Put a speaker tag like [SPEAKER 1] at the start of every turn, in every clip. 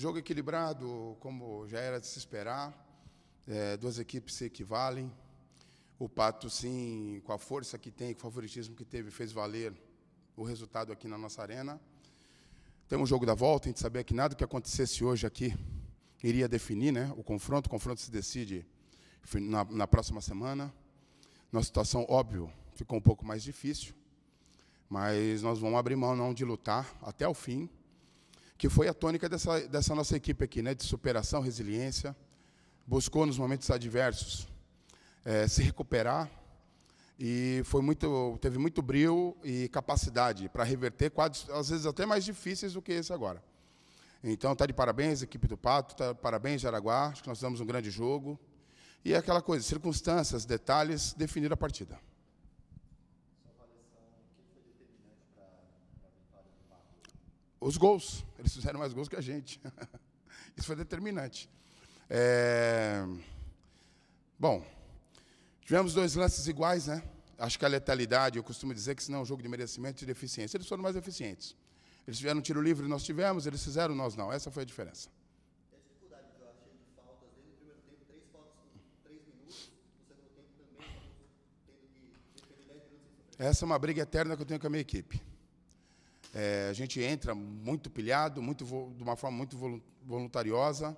[SPEAKER 1] Jogo equilibrado, como já era de se esperar. É, duas equipes se equivalem. O Pato, sim, com a força que tem, com o favoritismo que teve, fez valer o resultado aqui na nossa arena. Temos um o jogo da volta, a gente sabia que nada que acontecesse hoje aqui iria definir né, o confronto. O confronto se decide na, na próxima semana. Nossa situação, óbvio, ficou um pouco mais difícil, mas nós vamos abrir mão não de lutar até o fim que foi a tônica dessa, dessa nossa equipe aqui, né, de superação, resiliência, buscou nos momentos adversos é, se recuperar e foi muito, teve muito brilho e capacidade para reverter quadros, às vezes até mais difíceis do que esse agora. Então, tá de parabéns, equipe do Pato, tá de parabéns, Jaraguá, acho que nós damos um grande jogo. E é aquela coisa, circunstâncias, detalhes, definir a partida. Os gols. Eles fizeram mais gols que a gente. Isso foi determinante. É... Bom, tivemos dois lances iguais, né? Acho que a letalidade, eu costumo dizer que senão é um jogo de merecimento e de eficiência. Eles foram mais eficientes. Eles tiveram um tiro livre, nós tivemos, eles fizeram, nós não. Essa foi a diferença. Essa é uma briga eterna que eu tenho com a minha equipe. É, a gente entra muito pilhado, muito de uma forma muito voluntariosa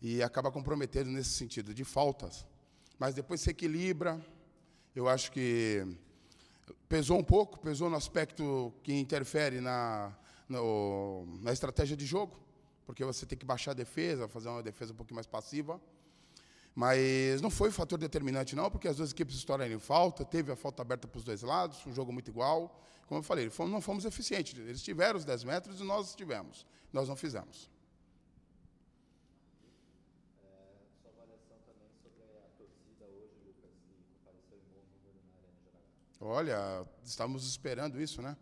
[SPEAKER 1] e acaba comprometendo nesse sentido de faltas. Mas depois se equilibra. Eu acho que pesou um pouco, pesou no aspecto que interfere na, no, na estratégia de jogo, porque você tem que baixar a defesa, fazer uma defesa um pouquinho mais passiva. Mas não foi um fator determinante, não, porque as duas equipes estouraram em falta, teve a falta aberta para os dois lados, um jogo muito igual. Como eu falei, fomos, não fomos eficientes. Eles tiveram os 10 metros e nós tivemos. Nós não fizemos. Olha, estamos esperando isso, né?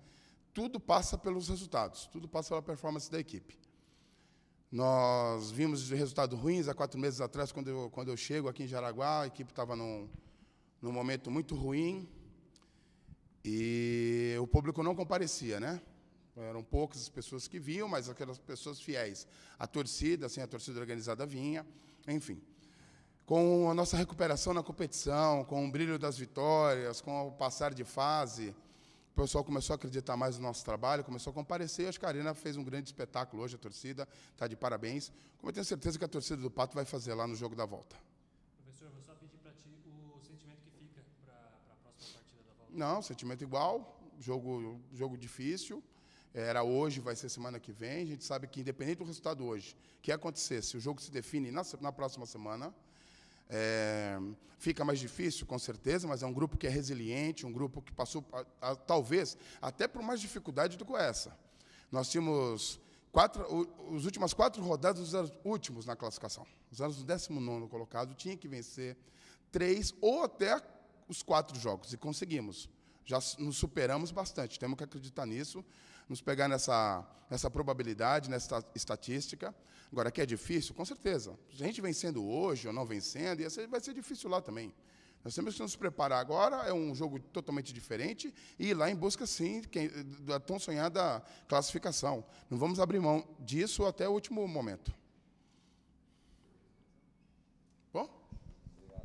[SPEAKER 1] Tudo passa pelos resultados, tudo passa pela performance da equipe. Nós vimos resultados ruins há quatro meses atrás, quando eu, quando eu chego aqui em Jaraguá, a equipe estava num, num momento muito ruim e o público não comparecia, né? Eram poucas as pessoas que viam, mas aquelas pessoas fiéis. A torcida, assim, a torcida organizada vinha, enfim. Com a nossa recuperação na competição, com o brilho das vitórias, com o passar de fase, o pessoal começou a acreditar mais no nosso trabalho, começou a comparecer. Acho que a Arena fez um grande espetáculo hoje, a torcida está de parabéns. Como eu tenho certeza que a torcida do Pato vai fazer lá no jogo da volta. Professor, vou só pedir para ti o sentimento que fica para a próxima partida da volta. Não, sentimento igual, jogo, jogo difícil. Era hoje, vai ser semana que vem. A gente sabe que, independente do resultado hoje, que acontecer, se o jogo se define na, na próxima semana, é, fica mais difícil, com certeza, mas é um grupo que é resiliente, um grupo que passou, a, a, talvez, até por mais dificuldade do que essa. Nós tínhamos quatro, os últimas quatro rodadas, os anos últimos na classificação. Os anos 19 colocado, tinha que vencer três ou até os quatro jogos, e conseguimos. Já nos superamos bastante, temos que acreditar nisso nos pegar nessa, nessa probabilidade, nessa estatística. Agora, que é difícil? Com certeza. Se a gente vencendo hoje ou não vencendo, vai ser difícil lá também. Nós temos que nos preparar agora, é um jogo totalmente diferente, e ir lá em busca, sim, da tão sonhada classificação. Não vamos abrir mão disso até o último momento.